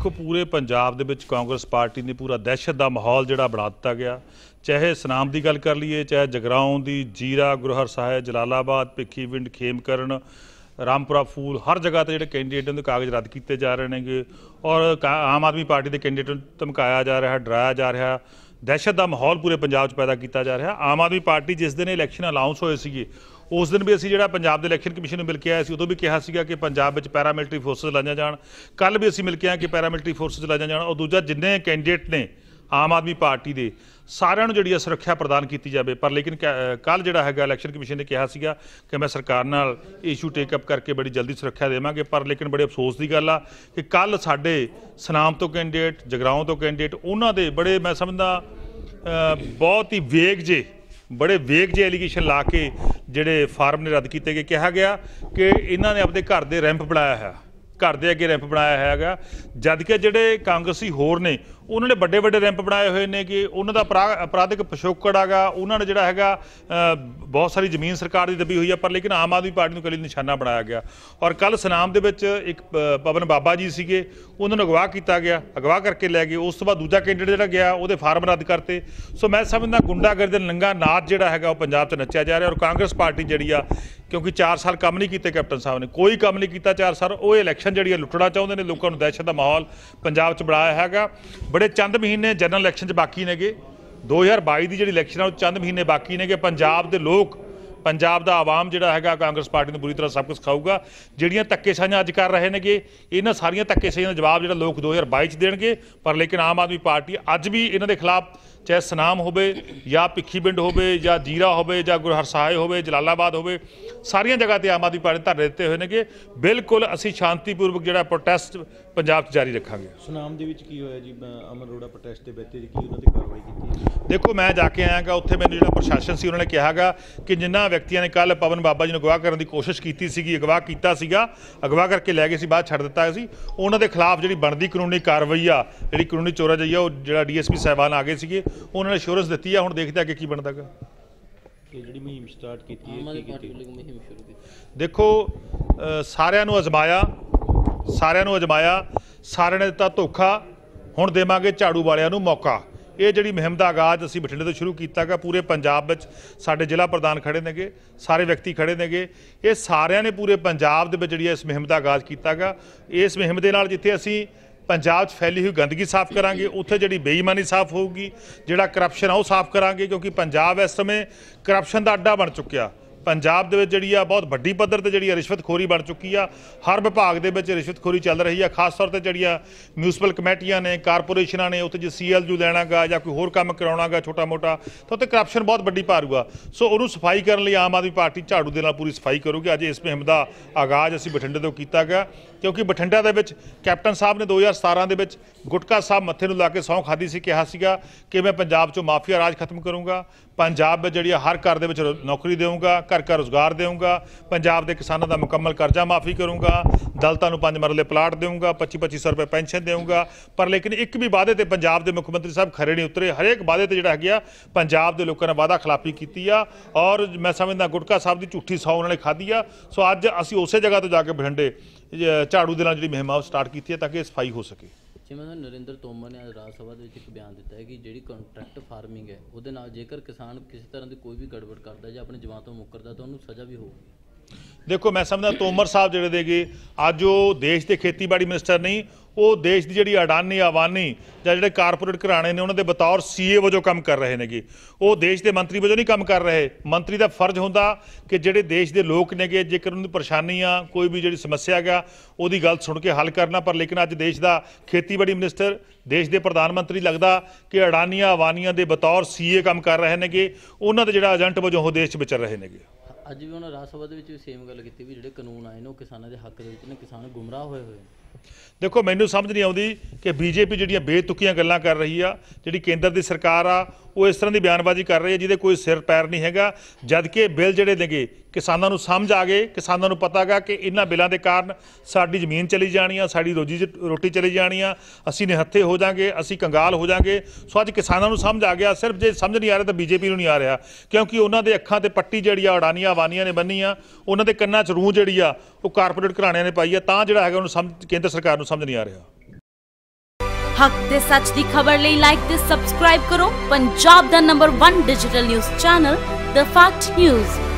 ਦੇਖੋ ਪੂਰੇ ਪੰਜਾਬ ਦੇ ਵਿੱਚ ਕਾਂਗਰਸ ਪਾਰਟੀ ਨੇ ਪੂਰਾ ਦਹਿਸ਼ਤ ਦਾ ਮਾਹੌਲ ਜਿਹੜਾ ਬਣਾ ਦਿੱਤਾ ਗਿਆ ਚਾਹੇ ਸਨਾਮ ਦੀ ਗੱਲ ਕਰ ਲਈਏ ਚਾਹੇ ਜਗਰਾਉਂ ਦੀ ਜੀਰਾ ਗੁਰਹਰ ਸਾਹਿਬ ਜਲਾਲਾਬਾਦ ਭਿੱਖੀਵਿੰਡ ਖੇਮਕਰਨ ਰਾਮਪੁਰਾ ਫੂਲ ਹਰ ਜਗ੍ਹਾ ਤੇ ਜਿਹੜੇ ਕੈਂਡੀਡੇਟਾਂ ਦੇ ਕਾਗਜ਼ ਰੱਦ ਕੀਤੇ ਜਾ ਰਹੇ ਨੇਗੇ ਔਰ ਆਮ ਆਦਮੀ ਪਾਰਟੀ ਦੇ ਕੈਂਡੀਡੇਟ ਨੂੰ ਧਮਕਾਇਆ ਜਾ ਰਿਹਾ ਡਰਾਇਆ ਜਾ ਰਿਹਾ ਦਹਿਸ਼ਤ ਦਾ ਮਾਹੌਲ ਪੂਰੇ ਪੰਜਾਬ 'ਚ ਪੈਦਾ ਕੀਤਾ ਜਾ ਰਿਹਾ ਆਮ ਆਦਮੀ ਪਾਰਟੀ ਜਿਸ ਦਿਨ ਇਲੈਕਸ਼ਨ ਅਨਾਉਂਸ ਹੋਏ ਸੀਗੇ ਉਸ ਦਿਨ ਵੀ ਅਸੀਂ ਜਿਹੜਾ ਪੰਜਾਬ ਦੇ ਇਲੈਕਸ਼ਨ ਕਮਿਸ਼ਨ ਨੂੰ ਮਿਲ ਕੇ ਆਏ ਸੀ ਉਦੋਂ ਵੀ ਕਿਹਾ ਸੀਗਾ ਕਿ ਪੰਜਾਬ ਵਿੱਚ ਪੈਰਾਮਿਲਟਰੀ ਫੋਰਸਸ ਲਾਈਆਂ ਜਾਣ ਕੱਲ ਵੀ ਅਸੀਂ ਮਿਲ ਕੇ ਆਏ ਕਿ ਪੈਰਾਮਿਲਟਰੀ ਫੋਰਸਸ ਲਾਈਆਂ ਜਾਣ ਉਹ ਦੂਜਾ ਜਿੰਨੇ ਕੈਂਡੀਡੇਟ ਨੇ ਆਮ ਆਦਮੀ ਪਾਰਟੀ ਦੇ ਸਾਰਿਆਂ ਨੂੰ ਜਿਹੜੀ ਹੈ ਸੁਰੱਖਿਆ ਪ੍ਰਦਾਨ ਕੀਤੀ ਜਾਵੇ ਪਰ ਲੇਕਿਨ ਕੱਲ ਜਿਹੜਾ ਹੈਗਾ ਇਲੈਕਸ਼ਨ ਕਮਿਸ਼ਨ ਨੇ ਕਿਹਾ ਸੀਗਾ ਕਿ ਮੈਂ ਸਰਕਾਰ ਨਾਲ ਇਸ਼ੂ ਟੇਕ ਅਪ ਕਰਕੇ ਬੜੀ ਜਲਦੀ ਸੁਰੱਖਿਆ ਦੇਵਾਂਗੇ ਪਰ ਲੇਕਿਨ ਬੜੇ ਅਫਸੋਸ ਦੀ ਗੱਲ ਆ ਕਿ ਕੱਲ ਸਾਡੇ ਸਨਾਮ ਤੋਂ ਕੈਂਡੀਡੇਟ ਜਗਰਾਉਂ ਤੋਂ ਕੈਂਡੀਡੇਟ ਉਹਨਾਂ ਦੇ ਬੜੇ ਮੈਂ ਸਮਝਦਾ ਬਹੁਤ ਹੀ ਵੇਗ ਜੇ ਬੜੇ ਵੇਗ ਜੇ ਐਲੀਗੇਸ਼ਨ ਲਾ ਕੇ ਜਿਹੜੇ ਫਾਰਮ ਨੇ ਰੱਦ ਕੀਤੇ ਗਏ ਕਿਹਾ ਗਿਆ ਕਿ ਇਹਨਾਂ ਨੇ ਆਪਣੇ ਘਰ ਦੇ ਰੈਂਪ ਬਣਾਇਆ ਹੈ ਘਰ ਦੇ ਅੱਗੇ ਰੈਂਪ ਬਣਾਇਆ ਹੈਗਾ ਜਦ ਕਿ ਜਿਹੜੇ ਕਾਂਗਰਸੀ ਹੋਰ ਨੇ ਉਹਨਾਂ ਨੇ ਵੱਡੇ ਵੱਡੇ ਰੈਂਪ ਬਣਾਏ ਹੋਏ ਨੇ ਕਿ ਉਹਨਾਂ ਦਾ ਅਪਰਾਧਿਕ ਪਿਛੋਕੜ ਹੈਗਾ ਉਹਨਾਂ ਨੇ ਜਿਹੜਾ ਹੈਗਾ ਬਹੁਤ ਸਾਰੀ ਜ਼ਮੀਨ ਸਰਕਾਰ ਦੀ ਦੱਬੀ ਹੋਈ ਹੈ ਪਰ ਲੇਕਿਨ ਆਮ ਆਦਮੀ ਪਾਰਟੀ ਨੂੰ ਕਲੀ ਨਿਸ਼ਾਨਾ ਬਣਾਇਆ ਗਿਆ ਔਰ ਕੱਲ ਸਨਾਮ ਦੇ ਵਿੱਚ ਇੱਕ ਪਵਨ ਬਾਬਾ ਜੀ ਸੀਗੇ ਉਹਨਾਂ ਨੂੰ ਅਗਵਾ ਕੀਤਾ ਗਿਆ ਅਗਵਾ ਕਰਕੇ ਲੈ ਗਏ ਉਸ ਤੋਂ ਬਾਅਦ ਦੂਜਾ ਕੈਂਡੀਡੇਟ ਜਿਹੜਾ ਗਿਆ ਉਹਦੇ ਫਾਰਮ ਰੱਦ ਕਰਤੇ ਸੋ ਮੈਂ ਸਮਝਦਾ ਗੁੰਡਾਗਰਦੀ ਦਾ ਨੰਗਾ ਨਾਚ ਜਿਹੜਾ ਹੈਗਾ ਉਹ ਪੰਜਾਬ 'ਚ ਨੱਚਿਆ ਜਾ ਰਿਹਾ ਔਰ ਕਾਂਗਰਸ ਪਾਰਟੀ ਜਿਹੜੀ ਆ ਕਿਉਂਕਿ 4 ਸਾਲ ਕੰਮ ਨਹੀਂ ਕੀਤੇ ਕੈਪਟਨ ਸਾਹਿਬ ਨੇ ਕੋਈ ਕੰਮ ਨਹੀਂ ਕੀਤਾ 4 ਸਾਲ ਉਹ ਇਲੈਕਸ਼ਨ ਜਿਹੜੀ ਹੈ ਲੁੱਟਣਾ ਚਾਹੁੰਦੇ ਨੇ ਲੋਕਾਂ ਨੂੰ ਦਹਿਸ਼ਤ ਦਾ ਮਾਹੌਲ ਪੰਜਾਬ 'ਚ ਬਣਾਇਆ ਹੈਗਾ ਬੜੇ ਚੰਦ ਮਹੀਨੇ ਜਨਰਲ ਇਲੈਕਸ਼ਨ 'ਚ ਬਾਕੀ ਨੇਗੇ 2022 ਦੀ ਜਿਹੜੀ ਇਲੈਕਸ਼ਨ ਆ ਉਹ ਚੰਦ ਮਹੀਨੇ ਬਾਕੀ ਨੇਗੇ ਪੰਜਾਬ ਦੇ ਲੋਕ ਪੰਜਾਬ ਦਾ ਆਵਾਮ ਜਿਹੜਾ ਹੈਗਾ ਕਾਂਗਰਸ ਪਾਰਟੀ ਨੂੰ ਬੁਰੀ ਤਰ੍ਹਾਂ ਸਭ ਕੁਝ ਖਾਊਗਾ ਜਿਹੜੀਆਂ ਧੱਕੇਸ਼ਾਹੀਆਂ ਅੱਜ ਕਰ ਰਹੇ ਨੇਗੇ ਇਹਨਾਂ ਸਾਰੀਆਂ ਤੱਕੇ ਧੱਕੇਸ਼ਾਹੀਆਂ ਦਾ ਜਵਾਬ ਜਿਹੜਾ ਲੋਕ 2022 ਚ ਦੇਣਗੇ ਪਰ ਲੇਕਿਨ ਆਮ ਆਦਮੀ ਪਾਰਟੀ ਅੱਜ ਵੀ ਇਹਨਾਂ ਦੇ ਖਿਲਾਫ ਚਾਹੇ ਸਨਾਮ ਹੋਵੇ ਜਾਂ ਪਿੱਖੀਬਿੰਡ ਹੋਵੇ ਜਾਂ ਜੀਰਾ ਹੋਵੇ ਜਾਂ ਗੁਰਹਰਸਾਏ ਹੋਵੇ ਜਲਾਲਾਬਾਦ ਹੋਵੇ ਸਾਰੀਆਂ ਜਗ੍ਹਾ ਤੇ ਆਮ ਆਦਮੀ ਪਾਰਟੀ ਧਰਨੇ ਦਿੱਤੇ ਹੋਏ ਨੇ ਕਿ ਬਿਲਕੁਲ ਅਸੀਂ ਸ਼ਾਂਤੀਪੂਰਵਕ ਜਿਹੜਾ ਪ੍ਰੋਟੈਸਟ ਪੰਜਾਬ 'ਚ ਜਾਰੀ ਰੱਖਾਂਗੇ ਸੁਨਾਮ ਦੇ ਵਿੱਚ ਕੀ ਹੋਇਆ ਜੀ ਅਮਰ ਰੋੜਾ ਪ੍ਰੋਟੈਸਟ ਦੇ ਵਿੱਚ ਕੀ ਉਹਨਾਂ ਤੇ ਕਾਰਵਾਈ ਕੀਤੀ ਦੇਖੋ ਮੈਂ ਜਾ ਕੇ ਆਇਆਗਾ ਉੱਥੇ ਮੈਨੂੰ ਜਿਹੜਾ ਪ੍ਰਸ਼ਾਸਨ ਸੀ ਉਹਨਾਂ ਨੇ ਕਿਹਾਗਾ ਕਿ ਜਿੰਨਾ ਵਿਅਕਤੀਆਂ ਨੇ ਕੱਲ ਪਵਨ ਬਾਬਾ ਜੀ ਨੂੰ ਅਗਵਾ ਕਰਨ ਦੀ ਕੋਸ਼ਿਸ਼ ਕੀਤੀ ਸੀਗੀ ਅਗਵਾ ਕੀਤਾ ਸੀਗਾ ਅਗਵਾ ਕਰਕੇ ਲੈ ਗਏ ਸੀ ਬਾਅਦ ਛੱਡ ਦਿੱਤਾ ਸੀ ਉਹਨਾਂ ਦੇ ਖਿਲਾਫ ਜਿਹੜੀ ਬਣਦੀ ਕਾਨੂੰਨੀ ਕਾਰਵਾਈ ਆ ਜਿਹੜੀ ਕਾਨੂੰਨੀ ਚੋਰਾ ਜਈਆ ਉਹ ਜਿਹੜਾ ਡੀਐਸਪੀ ਸਹਿਬਾਨ ਆ ਗਏ ਸੀਗੇ ਉਹਨਾਂ ਨੇ ਅਸ਼ੋਰੈਂਸ ਦਿੱਤੀ ਆ ਹੁਣ ਦੇਖਦੇ ਅੱਗੇ ਕੀ ਬਣਦਾਗਾ ਕਿ ਜਿਹੜੀ ਮੁਹਿੰਮ ਸਟਾਰਟ ਕੀਤੀ ਹੈ ਕੀ ਕੀਤੀ ਕੀਤੀ ਦੇਖੋ ਸਾਰਿਆਂ ਨੂੰ ਅਜ਼ਮਾਇਆ ਸਾਰਿਆਂ ਨੂੰ ਅਜ਼ਮਾਇਆ ਸਾਰਿਆਂ ਨੇ ਦਿੱਤਾ ਧੋਖਾ ਹੁਣ ਦੇਵਾਂਗੇ ਝਾੜੂ ਵਾਲਿਆਂ ਨੂੰ ਮੌਕਾ ਇਹ ਜਿਹੜੀ ਮੁਹਿੰਮ ਦਾ ਆਗਾਜ਼ ਅਸੀਂ ਬਠਿੰਡੇ ਤੋਂ ਸ਼ੁਰੂ ਕੀਤਾਗਾ ਪੂਰੇ ਪੰਜਾਬ ਵਿੱਚ ਸਾਡੇ ਜ਼ਿਲ੍ਹਾ ਪ੍ਰਧਾਨ ਖੜੇ ਨੇਗੇ ਸਾਰੇ ਵਿਅਕਤੀ ਖੜੇ ਨੇਗੇ ਇਹ ਸਾਰਿਆਂ ਨੇ ਪੂਰੇ ਪੰਜਾਬ ਦੇ ਵਿੱਚ ਜਿਹੜੀ ਇਸ ਮੁਹਿੰਮ ਦਾ ਆਗਾਜ਼ ਕੀਤਾਗਾ ਇਸ ਮੁਹਿੰਮ ਦੇ ਨਾਲ ਜਿੱਥੇ ਅਸੀਂ ਪੰਜਾਬ 'ਚ ਫੈਲੀ ਹੋਈ ਗੰਦਗੀ ਸਾਫ਼ ਕਰਾਂਗੇ ਉੱਥੇ ਜਿਹੜੀ ਬੇਈਮਾਨੀ ਸਾਫ਼ ਹੋਊਗੀ ਜਿਹੜਾ ਕਰਪਸ਼ਨ ਆ ਉਹ ਸਾਫ਼ ਕਰਾਂਗੇ ਕਿਉਂਕਿ ਪੰਜਾਬ ਇਸ ਸਮੇਂ ਕਰਪਸ਼ਨ ਦਾ ਅੱਡਾ ਬਣ ਚੁੱਕਿਆ ਪੰਜਾਬ ਦੇ ਵਿੱਚ ਜਿਹੜੀ ਆ ਬਹੁਤ ਵੱਡੀ ਪੱਧਰ ਤੇ ਜਿਹੜੀ ਰਿਸ਼ਵਤਖੋਰੀ ਬਣ ਚੁੱਕੀ ਆ ਹਰ ਵਿਭਾਗ ਦੇ ਵਿੱਚ ਰਿਸ਼ਵਤਖੋਰੀ ਚੱਲ ਰਹੀ ਆ ਖਾਸ ਤੌਰ ਤੇ ਜਿਹੜੀ ਆ ਮਿਊਨਿਸਪਲ ਕਮੇਟੀਆਂ ਨੇ ਕਾਰਪੋਰੇਸ਼ਨਾਂ ਨੇ ਉੱਥੇ ਜੇ ਸੀਐਲਯੂ ਲੈਣਾਗਾ ਜਾਂ ਕੋਈ ਹੋਰ ਕੰਮ ਕਰਾਉਣਾਗਾ ਛੋਟਾ ਮੋਟਾ ਤਾਂ ਉੱਥੇ ਕਰਪਸ਼ਨ ਬਹੁਤ ਵੱਡੀ ਪਾਰੂਗਾ ਸੋ ਉਹਨੂੰ ਸਫਾਈ ਕਰਨ ਲਈ ਆਮ ਆਦਮੀ ਪਾਰਟੀ ਝਾੜੂ ਦੇ ਨਾਲ ਪੂਰੀ ਸਫਾਈ ਕਰੂਗੀ ਅੱਜ ਇਸ ਮੁਹਿੰਮ ਦਾ ਆਗਾਜ਼ ਅਸੀਂ ਬਠਿੰਡੇ ਤੋਂ ਕੀਤਾ ਗਿਆ ਕਿਉਂਕਿ ਬਠਿੰਡਾ ਦੇ ਵਿੱਚ ਕੈਪਟਨ ਸਾਹਿਬ ਨੇ 2017 ਦੇ ਵਿੱਚ ਗੁਟਕਾ ਸਾਹਿਬ ਮੱਥੇ ਨੂੰ ਲਾ ਕੇ ਸੌਂ ਖਾਦੀ ਸੀ ਕਿਹਾ ਸੀਗਾ ਕਿ ਮੈਂ ਪੰਜਾਬ 'ਚੋਂ ਮਾਫੀਆ ਰਾਜ ਖਤਮ ਕਰੂੰਗਾ ਪੰਜਾਬ ਵਿੱਚ ਜਿਹੜੀ ਹਰ ਘਰ ਦੇ ਵਿੱਚ ਨੌਕਰੀ ਦੇਵਾਂਗਾ ਘਰ ਘਰ ਰੋਜ਼ਗਾਰ ਦੇਵਾਂਗਾ ਪੰਜਾਬ ਦੇ ਕਿਸਾਨਾਂ ਦਾ ਮੁਕੰਮਲ ਕਰਜ਼ਾ ਮਾਫੀ ਕਰੂੰਗਾ ਦਲਤਾਂ ਨੂੰ ਪੰਜ ਮਰਲੇ ਪਲਾਟ ਦੇਵਾਂਗਾ 25 2500 ਰੁਪਏ ਪੈਨਸ਼ਨ ਦੇਵਾਂਗਾ ਪਰ ਲੇਕਿਨ ਇੱਕ ਵੀ ਵਾਅਦੇ ਤੇ ਪੰਜਾਬ ਦੇ ਮੁੱਖ ਮੰਤਰੀ ਸਾਹਿਬ ਖਰੇ ਨਹੀਂ ਉਤਰੇ ਹਰੇਕ ਵਾਅਦੇ ਤੇ ਜਿਹੜਾ ਹੈਗਾ ਪੰਜਾਬ ਦੇ ਲੋਕਾਂ ਨੇ ਵਾਅਦਾ ਖਿਲਾਫੀ ਕੀਤੀ ਆ ਔਰ ਮੈਂ ਸਮਝਦਾ ਗੁਟਕਾ ਸਾਹਿਬ ਦੀ ਝੂਠੀ ਸੌ ਉਹਨਾਂ ਨੇ ਖਾਧੀ ਆ ਸੋ ਅੱਜ ਅਸੀਂ ਉਸੇ ਜਗ੍ਹਾ ਤੋਂ ਜਾ ਕੇ ਬਠਿੰਡੇ ਝਾੜੂ ਦੇ ਨਾਲ ਜਿਹੜੀ ਮਹਿਮਾ ਸਟਾਰਟ ਕੀਤੀ ਹੈ ਤਾਂ ਕਿ ਸਫਾਈ ਹੋ ਸਕੇ ਜਿਵੇਂ ਨਰਿੰਦਰ ਤੋਮਰ ਨੇ ਅੱਜ ਰਾਜ ਸਭਾ ਦੇ ਵਿੱਚ ਇੱਕ ਬਿਆਨ ਦਿੱਤਾ ਹੈ ਕਿ ਜਿਹੜੀ ਕੰਟਰੈਕਟ ਫਾਰਮਿੰਗ ਹੈ ਉਹਦੇ ਨਾਲ ਜੇਕਰ ਕਿਸਾਨ ਕਿਸੇ ਤਰ੍ਹਾਂ ਦੀ ਕੋਈ ਵੀ ਗੜਬੜ ਕਰਦਾ ਜਾਂ ਆਪਣੇ ਜਵਾਂ ਤੋਂ ਮੁੱਕਰਦਾ ਤਾਂ ਉਹਨੂੰ ਸਜ਼ਾ ਵੀ ਹੋਊਗੀ ਦੇਖੋ ਮੈਂ ਸਮਝਦਾ ਤੋਮਰ ਸਾਹਿਬ ਜਿਹੜੇ ਦੇਗੇ ਅੱਜ ਉਹ ਦੇਸ਼ ਦੇ ਖੇਤੀਬਾੜੀ ਮਿਨਿਸਟਰ ਨਹੀਂ ਉਹ ਦੇਸ਼ ਦੀ ਜਿਹੜੀ ਅਡਾਨੀ ਆਵਾਨੀ ਜਾਂ ਜਿਹੜੇ ਕਾਰਪੋਰੇਟ ਘਰਾਣੇ ਨੇ ਉਹਨਾਂ ਦੇ ਬਤੌਰ ਸੀਏ ਵਜੋਂ ਕੰਮ ਕਰ ਰਹੇ ਨੇਗੇ ਉਹ ਦੇਸ਼ ਦੇ ਮੰਤਰੀ ਵਜੋਂ ਨਹੀਂ ਕੰਮ ਕਰ ਰਹੇ ਮੰਤਰੀ ਦਾ ਫਰਜ਼ ਹੁੰਦਾ ਕਿ ਜਿਹੜੇ ਦੇਸ਼ ਦੇ ਲੋਕ ਨੇਗੇ ਜੇਕਰ ਉਹਨਾਂ ਦੀ ਪਰੇਸ਼ਾਨੀ ਆ ਕੋਈ ਵੀ ਜਿਹੜੀ ਸਮੱਸਿਆ ਹੈਗਾ ਉਹਦੀ ਗੱਲ ਸੁਣ ਕੇ ਹੱਲ ਕਰਨਾ ਪਰ ਲੇਕਿਨ ਅੱਜ ਦੇਸ਼ ਦਾ ਖੇਤੀਬਾੜੀ ਮਿਨਿਸਟਰ ਦੇਸ਼ ਦੇ ਪ੍ਰਧਾਨ ਮੰਤਰੀ ਲੱਗਦਾ ਕਿ ਅਡਾਨੀਆਂ ਆਵਾਨੀਆਂ ਦੇ ਬਤੌਰ ਸੀਏ ਕੰਮ ਕਰ ਰਹੇ ਨੇਗੇ ਉਹਨਾਂ ਦਾ ਜਿਹੜਾ ਏਜੰਟ ਵਜੋਂ ਉਹ ਦੇਸ਼ ਵਿੱਚ ਵਿਚਰ ਰਹੇ ਨੇਗੇ ਅੱਜ ਵੀ ਉਹਨਾਂ ਰਾਜ ਸਭਾ ਦੇ ਵਿੱਚ ਵੀ ਸੇਮ ਗੱਲ ਕੀਤੀ ਵੀ ਜਿਹੜੇ ਕਾਨੂੰਨ ਆਏ ਨੇ ਉਹ ਕਿਸਾਨਾਂ ਦੇ ਹੱਕ ਦੇ ਵਿੱਚ ਨੇ ਕਿਸਾਨ ਗੁੰਮਰਾਹ ਹੋਏ ਹੋਏ ਨੇ ਦੇਖੋ ਮੈਨੂੰ ਸਮਝ ਨਹੀਂ ਆਉਂਦੀ ਕਿ ਬੀਜੇਪੀ ਜਿਹੜੀਆਂ ਬੇਤੁਕੀਆਂ ਗੱਲਾਂ ਕਰ ਰਹੀ ਆ ਜਿਹੜੀ ਕੇਂਦਰ ਦੀ ਸਰਕਾਰ ਆ ਉਹ ਇਸ ਤਰ੍ਹਾਂ ਦੀ ਬਿਆਨਬਾਜ਼ੀ ਕਰ ਰਹੀ ਹੈ ਜਿਹਦੇ ਕੋਈ ਸਿਰ ਪੈਰ ਨਹੀਂ ਹੈਗਾ ਜਦ ਕਿ ਬਿੱਲ ਜਿਹੜੇ ਨੇਗੇ ਕਿਸਾਨਾਂ ਨੂੰ ਸਮਝ ਆ ਗਏ ਕਿਸਾਨਾਂ ਨੂੰ ਪਤਾਗਾ ਕਿ ਇਹਨਾਂ ਬਿੱਲਾਂ ਦੇ ਕਾਰਨ ਸਾਡੀ ਜ਼ਮੀਨ ਚਲੀ ਜਾਣੀ ਆ ਸਾਡੀ ਰੋਜੀ ਰੋਟੀ ਚਲੀ ਜਾਣੀ ਆ ਅਸੀਂ ਨਿਹੱਥੇ ਹੋ ਜਾਾਂਗੇ ਅਸੀਂ ਕੰਗਾਲ ਹੋ ਜਾਾਂਗੇ ਸੋ ਅੱਜ ਕਿਸਾਨਾਂ ਨੂੰ ਸਮਝ ਆ ਗਿਆ ਸਿਰਫ ਜੇ ਸਮਝ ਨਹੀਂ ਆ ਰਿਹਾ ਤਾਂ ਬੀਜੇਪੀ ਨੂੰ ਨਹੀਂ ਆ ਰਿਹਾ ਕਿਉਂਕਿ ਉਹਨਾਂ ਦੇ ਅੱਖਾਂ ਤੇ ਪੱਟੀ ਜਿਹੜੀ ਆ ਅੜਾਨੀਆਂ ਵਾਨੀਆਂ ਨੇ ਬੰਨੀ ਆ ਉਹਨਾਂ ਦੇ ਕੰਨਾਂ 'ਚ ਰੂਹ ਜਿਹੜੀ ਆ ਉਹ ਕਾਰਪੋਰੇਟ ਘਰਾਣਿਆਂ ਨੇ ਪਾਈ ਆ ਤਾਂ ਜਿਹੜਾ ਹੈਗਾ ਉਹਨੂੰ ਸਮਝ ਕੇਂਦਰ ਸਰਕਾਰ ਨੂੰ ਸਮਝ ਨਹੀਂ ਆ ਰਿਹਾ ਹੱਕ ਤੇ ਸੱਚ ਦੀ ਖਬਰ ਲਈ ਲਾਈਕ ਤੇ ਸਬਸਕ੍ਰਾਈਬ ਕਰੋ ਪੰਜਾਬ ਦਾ number 1 digital news channel the fact news